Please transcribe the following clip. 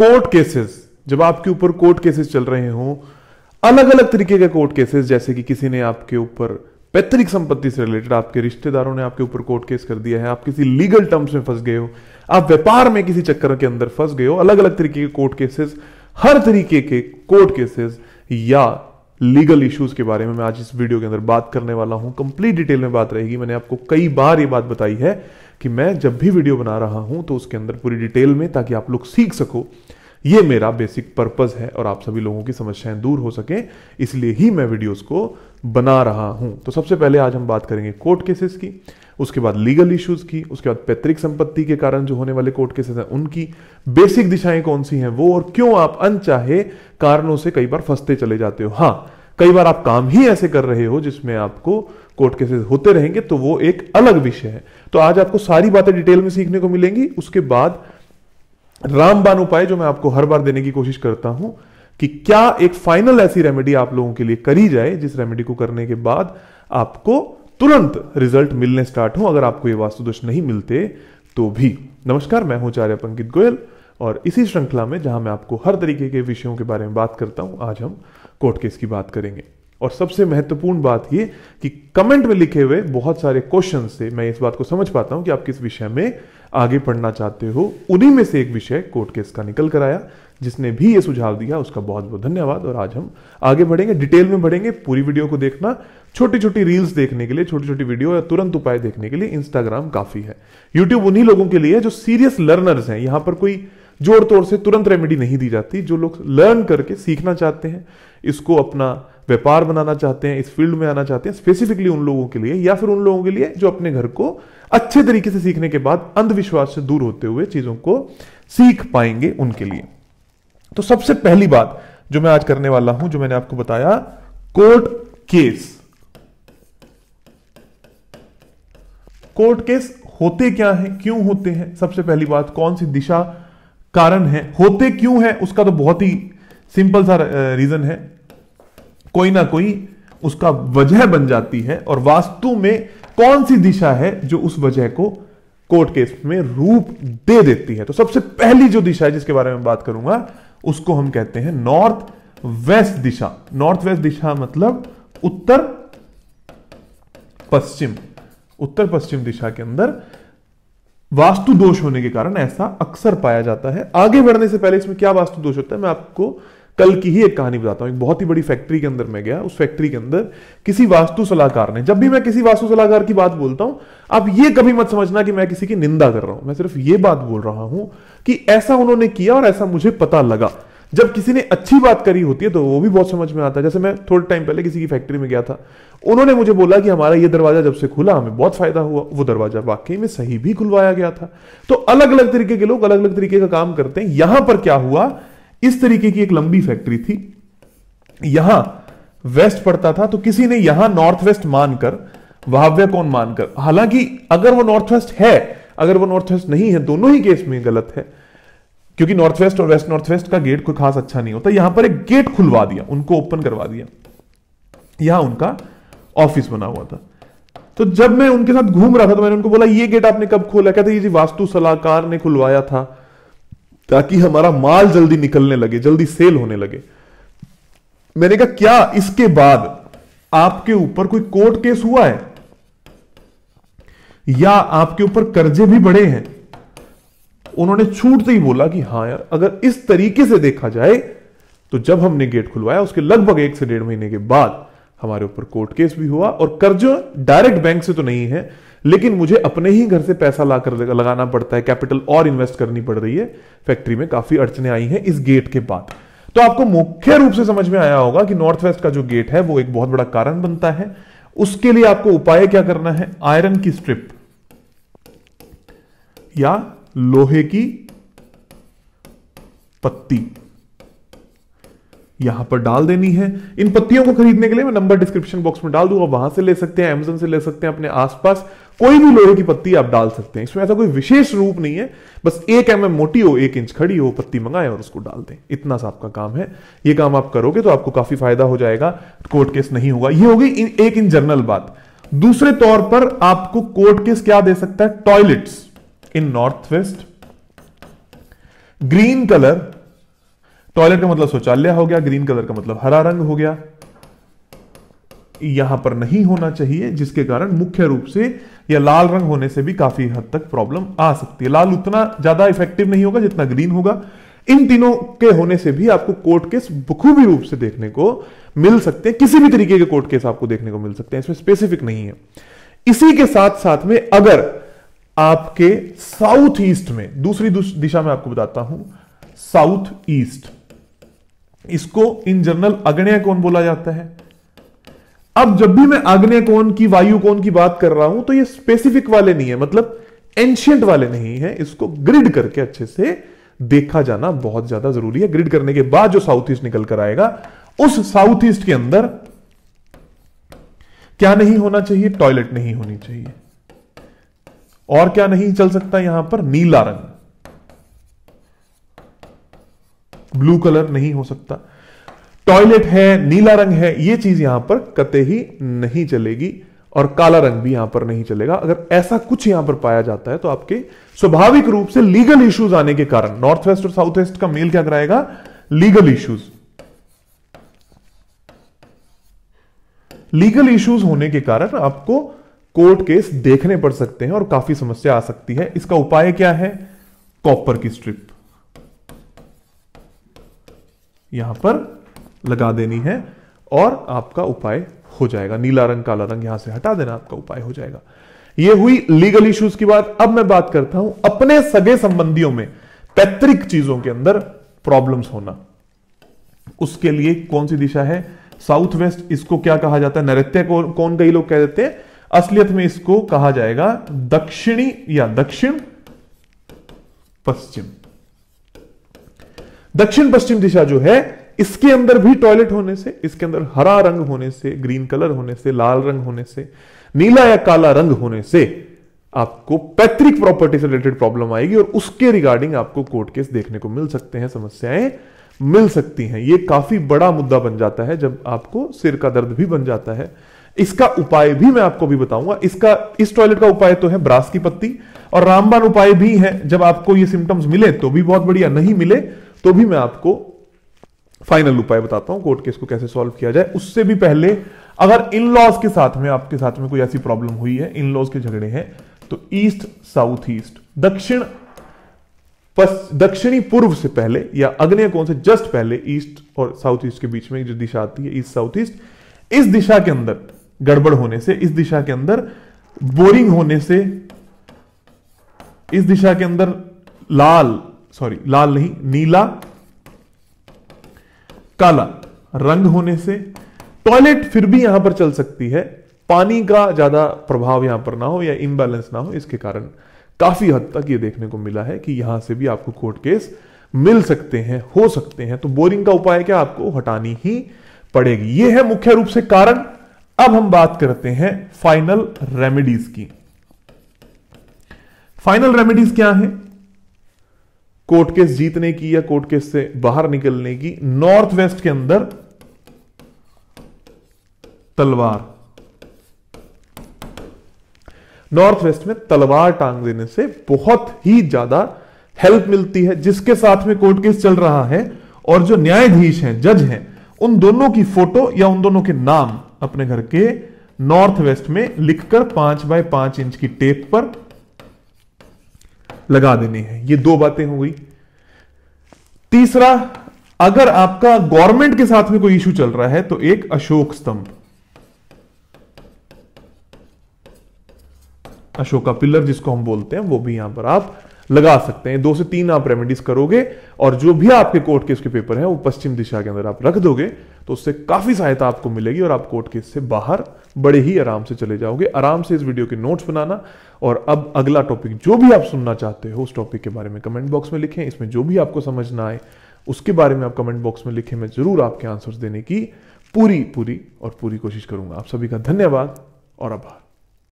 court cases जब आपके ऊपर कोर्ट केसेस चल रहे हों अलग अलग तरीके के कोर्ट केसेस जैसे कि किसी ने आपके ऊपर पैतृक संपत्ति से रिलेटेड आपके रिश्तेदारों ने आपके ऊपर कोर्ट केस कर दिया है आप किसी लीगल टर्म्स में फंस गए हो आप व्यापार में किसी चक्कर के अंदर फंस गए हो अलग अलग तरीके के कोर्ट केसेस हर तरीके के कोर्ट केसेस या लीगल इश्यूज के बारे में मैं आज इस वीडियो के अंदर बात करने वाला हूं कंप्लीट डिटेल में बात रहेगी मैंने आपको कई बार ये बात बताई है कि मैं जब भी वीडियो बना रहा हूं तो उसके अंदर पूरी डिटेल में ताकि आप लोग सीख सको ये मेरा बेसिक पर्पज है और आप सभी लोगों की समस्याएं दूर हो सके इसलिए ही मैं वीडियोस को बना रहा हूं तो सबसे पहले आज हम बात करेंगे कोर्ट केसेस की उसके बाद लीगल इश्यूज की उसके बाद पैतृक संपत्ति के कारण जो होने वाले कोर्ट केसेस हैं उनकी बेसिक दिशाएं कौन सी हैं वो और क्यों आप अनचाहे कारणों से कई बार फंसते चले जाते हो हाँ कई बार आप काम ही ऐसे कर रहे हो जिसमें आपको कोर्ट केसेस होते रहेंगे तो वो एक अलग विषय है तो आज आपको सारी बातें डिटेल में सीखने को मिलेंगी उसके बाद रामबान उपाय जो मैं आपको हर बार देने की कोशिश करता हूं कि क्या एक फाइनल ऐसी रेमेडी आप लोगों के लिए करी जाए जिस रेमेडी को करने के बाद आपको तुरंत रिजल्ट मिलने स्टार्ट हो अगर आपको ये वास्तुदोष नहीं मिलते तो भी नमस्कार मैं हूं चार्य पंकित गोयल और इसी श्रृंखला में जहां मैं आपको हर तरीके के विषयों के बारे में बात करता हूं आज हम कोर्ट केस की बात करेंगे और सबसे महत्वपूर्ण बात ये कि कमेंट में लिखे हुए बहुत सारे क्वेश्चन से मैं इस बात को समझ पाता हूं कि आप किस विषय में आगे पढ़ना चाहते हो उन्हीं में से एक विषय कोर्ट केस का निकल कर आया जिसने भी ये सुझाव दिया उसका बहुत बहुत धन्यवाद और आज हम आगे बढ़ेंगे डिटेल में बढ़ेंगे पूरी वीडियो को देखना छोटी छोटी रील्स देखने के लिए छोटी छोटी वीडियो या तुरंत उपाय देखने के लिए इंस्टाग्राम काफी है यूट्यूब उन्हीं लोगों के लिए जो सीरियस लर्नर्स हैं यहां पर कोई जोड़ तोड़ से तुरंत रेमेडी नहीं दी जाती जो लोग लर्न करके सीखना चाहते हैं इसको अपना व्यापार बनाना चाहते हैं इस फील्ड में आना चाहते हैं स्पेसिफिकली उन लोगों के लिए या फिर उन लोगों के लिए जो अपने घर को अच्छे तरीके से सीखने के बाद अंधविश्वास से दूर होते हुए चीजों को सीख पाएंगे उनके लिए तो सबसे पहली बात जो मैं आज करने वाला हूं जो मैंने आपको बताया कोर्ट केस कोर्ट केस होते क्या हैं क्यों होते हैं सबसे पहली बात कौन सी दिशा कारण है होते क्यों है उसका तो बहुत ही सिंपल सा रीजन है कोई ना कोई उसका वजह बन जाती है और वास्तु में कौन सी दिशा है जो उस वजह को कोर्ट केस में रूप दे देती है तो सबसे पहली जो दिशा है जिसके बारे में बात करूंगा उसको हम कहते हैं नॉर्थ वेस्ट दिशा नॉर्थ वेस्ट दिशा मतलब उत्तर पश्चिम उत्तर पश्चिम दिशा के अंदर वास्तु दोष होने के कारण ऐसा अक्सर पाया जाता है आगे बढ़ने से पहले इसमें क्या वास्तु दोष होता है मैं आपको कल की ही एक कहानी बताता हूं एक बहुत ही बड़ी फैक्ट्री के अंदर मैं गया उस फैक्ट्री के अंदर किसी वास्तु सलाहकार ने जब भी मैं किसी वास्तु सलाहकार की बात बोलता हूं आप ये कभी मत समझना कि मैं किसी की निंदा कर रहा हूं मैं सिर्फ ये बात बोल रहा हूं कि ऐसा उन्होंने किया और ऐसा मुझे पता लगा जब किसी ने अच्छी बात करी होती है तो वो भी बहुत समझ में आता है जैसे मैं थोड़े टाइम पहले किसी की फैक्ट्री में गया था उन्होंने मुझे बोला कि हमारा ये दरवाजा जब से खुला हमें बहुत फायदा हुआ वो दरवाजा वाकई में सही भी खुलवाया गया था तो अलग अलग तरीके के लोग अलग अलग तरीके का काम करते हैं यहां पर क्या हुआ इस तरीके की एक लंबी फैक्ट्री थी यहां वेस्ट पड़ता था तो किसी ने यहां नॉर्थ वेस्ट मानकर वहाव्य कौन मानकर हालांकि अगर वो नॉर्थ वेस्ट है अगर वो नॉर्थ वेस्ट नहीं है दोनों ही केस में गलत है क्योंकि नॉर्थ वेस्ट और वेस्ट नॉर्थ वेस्ट का गेट कोई खास अच्छा नहीं होता यहां पर एक गेट खुलवा दिया उनको ओपन करवा दिया यहां उनका ऑफिस बना हुआ था तो जब मैं उनके साथ घूम रहा था तो मैंने उनको बोला ये गेट आपने कब खोला कहते ये जी वास्तु सलाहकार ने खुलवाया था ताकि हमारा माल जल्दी निकलने लगे जल्दी सेल होने लगे मैंने कहा क्या इसके बाद आपके ऊपर कोई कोर्ट केस हुआ है या आपके ऊपर कर्जे भी बढ़े हैं उन्होंने छूटते ही बोला कि हाँ यार अगर इस तरीके से देखा जाए तो जब हमने गेट खुलवाया उसके लगभग एक से डेढ़ महीने के बाद हमारे ऊपर कोर्ट केस भी हुआ और कर्ज डायरेक्ट बैंक से तो नहीं है लेकिन मुझे अपने ही घर से पैसा लाकर लगाना पड़ता है कैपिटल और इन्वेस्ट करनी पड़ रही है फैक्ट्री में काफी अड़चने आई हैं इस गेट के बाद तो आपको मुख्य रूप से समझ में आया होगा कि नॉर्थ वेस्ट का जो गेट है वो एक बहुत बड़ा कारण बनता है उसके लिए आपको उपाय क्या करना है आयरन की स्ट्रिप या लोहे की पत्ती यहां पर डाल देनी है इन पत्तियों को खरीदने के लिए मैं नंबर डिस्क्रिप्शन बॉक्स में डाल दूंगा वहां से ले सकते हैं अमेजोन से ले सकते हैं अपने आसपास कोई भी लोहे की पत्ती आप डाल सकते हैं इसमें ऐसा कोई विशेष रूप नहीं है बस एक एम mm एम मोटी हो एक इंच खड़ी हो पत्ती मंगाए और उसको डाल दें इतना सा आपका काम है ये काम आप करोगे तो आपको काफी फायदा हो जाएगा कोर्ट केस नहीं होगा ये होगी एक इन जनरल बात दूसरे तौर पर आपको कोर्ट केस क्या दे सकता है toilets in north west green colour toilet का मतलब शौचालय हो गया ग्रीन कलर का मतलब हरा रंग हो गया यहां पर नहीं होना चाहिए जिसके कारण मुख्य रूप से या लाल रंग होने से भी काफी हद तक प्रॉब्लम आ सकती है लाल उतना ज्यादा इफेक्टिव नहीं होगा जितना ग्रीन होगा इन तीनों के होने से भी आपको कोर्ट केस बखूबी रूप से देखने को मिल सकते हैं किसी भी तरीके के कोर्ट केस आपको देखने को मिल सकते हैं इसमें स्पेसिफिक नहीं है इसी के साथ साथ में अगर आपके साउथ ईस्ट में दूसरी दिशा में आपको बताता हूं साउथ ईस्ट इसको इन जनरल अग्नय कौन बोला जाता है अब जब भी मैं आग्नेय कोण की वायु कौन की बात कर रहा हूं तो ये स्पेसिफिक वाले नहीं है मतलब एंशियंट वाले नहीं है इसको ग्रिड करके अच्छे से देखा जाना बहुत ज्यादा जरूरी है ग्रिड करने के बाद जो साउथ ईस्ट निकल कर आएगा उस साउथ ईस्ट के अंदर क्या नहीं होना चाहिए टॉयलेट नहीं होनी चाहिए और क्या नहीं चल सकता यहां पर नीला रंग ब्लू कलर नहीं हो सकता टॉयलेट है नीला रंग है यह चीज यहां पर कते ही नहीं चलेगी और काला रंग भी यहां पर नहीं चलेगा अगर ऐसा कुछ यहां पर पाया जाता है तो आपके स्वाभाविक रूप से लीगल इश्यूज आने के कारण नॉर्थ वेस्ट और साउथ वेस्ट का मेल क्या कराएगा लीगल इश्यूज लीगल इश्यूज होने के कारण आपको कोर्ट केस देखने पड़ सकते हैं और काफी समस्या आ सकती है इसका उपाय क्या है कॉपर की स्ट्रिप यहां पर लगा देनी है और आपका उपाय हो जाएगा नीला रंग काला रंग यहां से हटा देना आपका उपाय हो जाएगा यह हुई लीगल इश्यूज की बात अब मैं बात करता हूं अपने सगे संबंधियों में पैतृक चीजों के अंदर प्रॉब्लम्स होना उसके लिए कौन सी दिशा है साउथ वेस्ट इसको क्या कहा जाता है नैत्य कौन कई लोग कह देते हैं असलियत में इसको कहा जाएगा दक्षिणी या दक्षिण पश्चिम दक्षिण पश्चिम दिशा जो है इसके अंदर भी टॉयलेट होने से इसके अंदर हरा रंग होने से ग्रीन कलर होने से लाल रंग होने से नीला या काला रंग होने से आपको पैतृक प्रॉपर्टी से रिलेटेड प्रॉब्लम आएगी और उसके रिगार्डिंग आपको कोर्ट केस देखने को मिल सकते हैं समस्याएं मिल सकती हैं यह काफी बड़ा मुद्दा बन जाता है जब आपको सिर का दर्द भी बन जाता है इसका उपाय भी मैं आपको भी बताऊंगा इसका इस टॉयलेट का उपाय तो है ब्रास की पत्ती और रामबान उपाय भी है जब आपको ये सिम्टम्स मिले तो भी बहुत बढ़िया नहीं मिले तो भी मैं आपको फाइनल उपाय बताता हूं कोर्ट केस को कैसे सॉल्व किया जाए उससे भी पहले अगर इन लॉज के साथ में आपके साथ में कोई ऐसी प्रॉब्लम हुई है इन लॉज के झगड़े हैं तो ईस्ट साउथ ईस्ट दक्षिण दक्षिणी पूर्व से पहले या अग्नि कौन से जस्ट पहले ईस्ट और साउथ ईस्ट के बीच में जो दिशा आती है ईस्ट साउथ ईस्ट इस दिशा के अंदर गड़बड़ होने से इस दिशा के अंदर बोरिंग होने से इस दिशा के अंदर लाल सॉरी लाल नहीं नीला काला रंग होने से टॉयलेट फिर भी यहां पर चल सकती है पानी का ज्यादा प्रभाव यहां पर ना हो या इम्बैलेंस ना हो इसके कारण काफी हद तक यह देखने को मिला है कि यहां से भी आपको कोर्ट केस मिल सकते हैं हो सकते हैं तो बोरिंग का उपाय क्या आपको हटानी ही पड़ेगी यह है मुख्य रूप से कारण अब हम बात करते हैं फाइनल रेमेडीज की फाइनल रेमेडीज क्या है कोर्ट केस जीतने की या कोर्ट केस से बाहर निकलने की नॉर्थ वेस्ट के अंदर तलवार नॉर्थ वेस्ट में तलवार टांग देने से बहुत ही ज्यादा हेल्प मिलती है जिसके साथ में कोर्ट केस चल रहा है और जो न्यायाधीश हैं जज हैं उन दोनों की फोटो या उन दोनों के नाम अपने घर के नॉर्थ वेस्ट में लिखकर पांच बाय पांच इंच की टेप पर लगा देनी है ये दो बातें हो गई तीसरा अगर आपका गवर्नमेंट के साथ में कोई इश्यू चल रहा है तो एक अशोक स्तंभ अशोका पिलर जिसको हम बोलते हैं वो भी यहां पर आप लगा सकते हैं दो से तीन आप रेमेडीज करोगे और जो भी आपके कोर्ट केस के पेपर है वो पश्चिम दिशा के अंदर आप रख दोगे तो उससे काफी सहायता आपको मिलेगी और आप कोर्ट केस से बाहर बड़े ही आराम से चले जाओगे आराम से इस वीडियो के नोट्स बनाना और अब अगला टॉपिक जो भी आप सुनना चाहते हो उस टॉपिक के बारे में कमेंट बॉक्स में लिखें इसमें जो भी आपको समझ ना आए उसके बारे में आप कमेंट बॉक्स में लिखें मैं जरूर आपके आंसर्स देने की पूरी पूरी और पूरी कोशिश करूंगा आप सभी का धन्यवाद और आभार